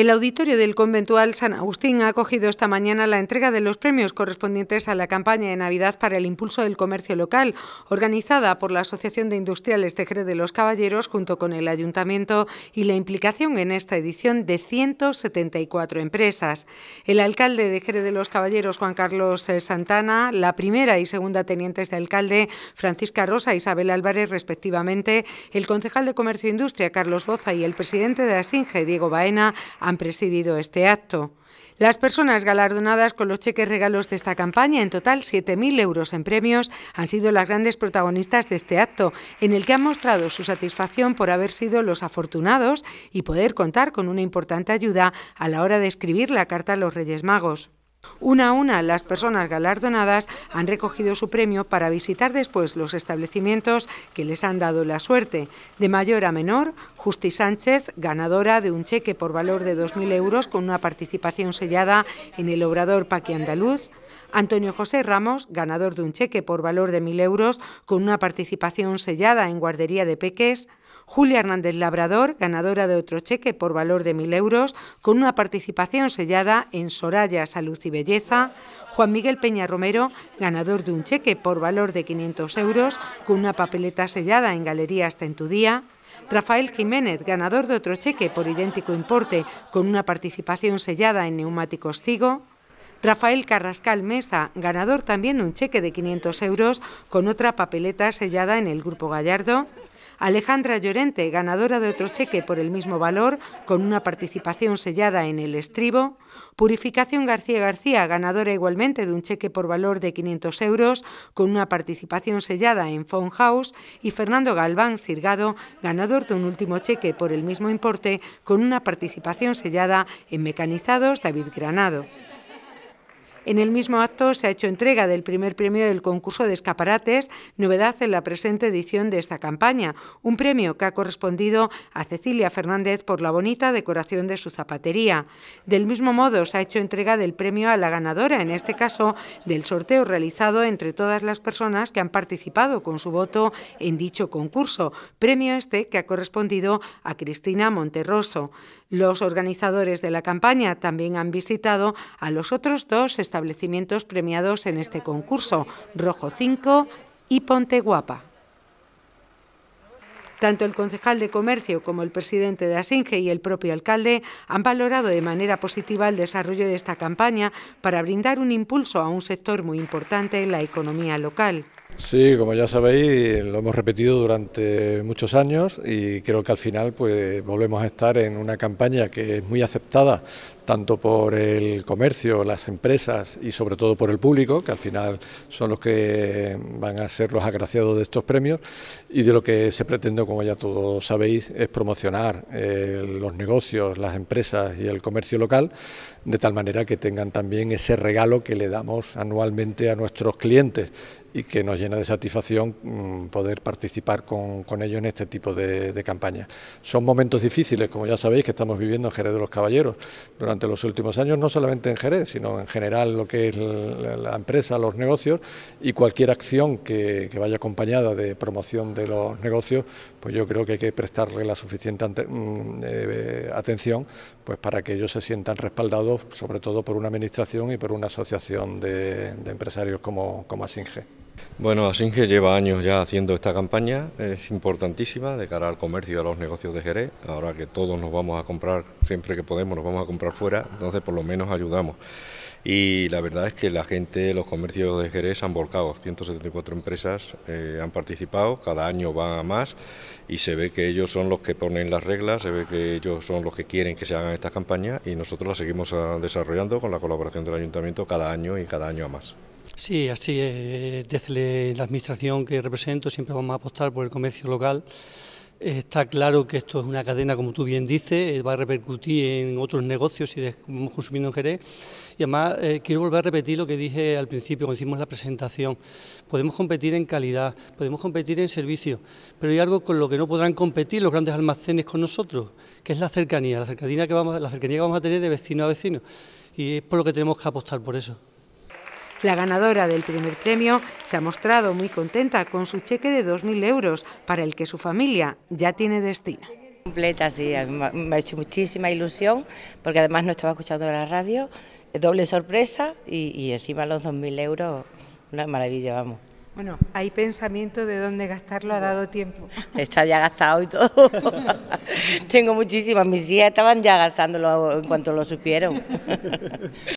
El auditorio del Conventual San Agustín ha acogido esta mañana la entrega de los premios correspondientes a la campaña de Navidad para el impulso del comercio local, organizada por la Asociación de Industriales Tejere de los Caballeros junto con el Ayuntamiento y la implicación en esta edición de 174 empresas. El alcalde de Jerez de los Caballeros, Juan Carlos eh, Santana, la primera y segunda tenientes de alcalde, Francisca Rosa e Isabel Álvarez, respectivamente, el concejal de Comercio e Industria, Carlos Boza, y el presidente de Asinge, Diego Baena, han presidido este acto. Las personas galardonadas con los cheques regalos de esta campaña, en total 7.000 euros en premios, han sido las grandes protagonistas de este acto, en el que han mostrado su satisfacción por haber sido los afortunados y poder contar con una importante ayuda a la hora de escribir la carta a los Reyes Magos. Una a una, las personas galardonadas han recogido su premio para visitar después los establecimientos que les han dado la suerte. De mayor a menor, Justi Sánchez, ganadora de un cheque por valor de 2.000 euros con una participación sellada en el Obrador Paqui Andaluz. Antonio José Ramos, ganador de un cheque por valor de 1.000 euros con una participación sellada en Guardería de Peques. Julia Hernández Labrador, ganadora de otro cheque por valor de 1.000 euros, con una participación sellada en Soraya Salud y Belleza, Juan Miguel Peña Romero, ganador de un cheque por valor de 500 euros, con una papeleta sellada en Galería Hasta en tu Día, Rafael Jiménez, ganador de otro cheque por idéntico importe, con una participación sellada en Neumáticos Cigo, Rafael Carrascal Mesa, ganador también de un cheque de 500 euros con otra papeleta sellada en el Grupo Gallardo, Alejandra Llorente, ganadora de otro cheque por el mismo valor, con una participación sellada en el estribo. Purificación García García, ganadora igualmente de un cheque por valor de 500 euros, con una participación sellada en Phone House. Y Fernando Galván Sirgado, ganador de un último cheque por el mismo importe, con una participación sellada en Mecanizados David Granado. En el mismo acto se ha hecho entrega del primer premio del concurso de escaparates, novedad en la presente edición de esta campaña, un premio que ha correspondido a Cecilia Fernández por la bonita decoración de su zapatería. Del mismo modo, se ha hecho entrega del premio a la ganadora, en este caso del sorteo realizado entre todas las personas que han participado con su voto en dicho concurso, premio este que ha correspondido a Cristina Monterroso. Los organizadores de la campaña también han visitado a los otros dos establecimientos establecimientos premiados en este concurso, Rojo 5 y Ponte Guapa. Tanto el concejal de Comercio como el presidente de Asinge y el propio alcalde han valorado de manera positiva el desarrollo de esta campaña para brindar un impulso a un sector muy importante en la economía local. Sí, como ya sabéis, lo hemos repetido durante muchos años y creo que al final pues volvemos a estar en una campaña que es muy aceptada tanto por el comercio, las empresas y sobre todo por el público, que al final son los que van a ser los agraciados de estos premios, y de lo que se pretende, como ya todos sabéis, es promocionar eh, los negocios, las empresas y el comercio local, de tal manera que tengan también ese regalo que le damos anualmente a nuestros clientes y que nos llena de satisfacción mm, poder participar con, ellos en este tipo de, de campañas. Son momentos difíciles, como ya sabéis, que estamos viviendo en Jerez de los Caballeros durante los últimos años, no solamente en Jerez, sino en general lo que es la, empresa, los negocios y cualquier acción que, vaya acompañada de promoción de los negocios, pues yo creo que hay que prestarle la suficiente mm, eh, atención pues para que ellos se sientan respaldados, sobre todo por una administración y por una asociación de, empresarios como, como Asinge. Bueno, Asinge lleva años ya haciendo esta campaña, es importantísima de cara al comercio y a los negocios de Jerez. Ahora que todos nos vamos a comprar, siempre que podemos, nos vamos a comprar fuera, entonces por lo menos ayudamos. Y la verdad es que la gente, los comercios de Jerez han volcado, 174 empresas eh, han participado, cada año van a más y se ve que ellos son los que ponen las reglas, se ve que ellos son los que quieren que se hagan estas campañas y nosotros las seguimos ah, desarrollando con la colaboración del ayuntamiento cada año y cada año a más. Sí, así es. Desde la administración que represento siempre vamos a apostar por el comercio local. Está claro que esto es una cadena, como tú bien dices, eh, va a repercutir en otros negocios si vamos consumiendo en Jerez. Y además, eh, quiero volver a repetir lo que dije al principio, cuando hicimos la presentación. Podemos competir en calidad, podemos competir en servicio, pero hay algo con lo que no podrán competir los grandes almacenes con nosotros, que es la cercanía, la cercanía que vamos a tener de vecino a vecino. Y es por lo que tenemos que apostar por eso. La ganadora del primer premio se ha mostrado muy contenta con su cheque de 2.000 euros, para el que su familia ya tiene destino. Completa, sí, me ha hecho muchísima ilusión, porque además no estaba escuchando la radio, eh, doble sorpresa y, encima los 2.000 euros, una maravilla, vamos. Bueno, hay pensamiento de dónde gastarlo, ha dado tiempo. Está ya gastado y todo. Tengo muchísimas, mis hijas estaban ya gastándolo en cuanto lo supieron.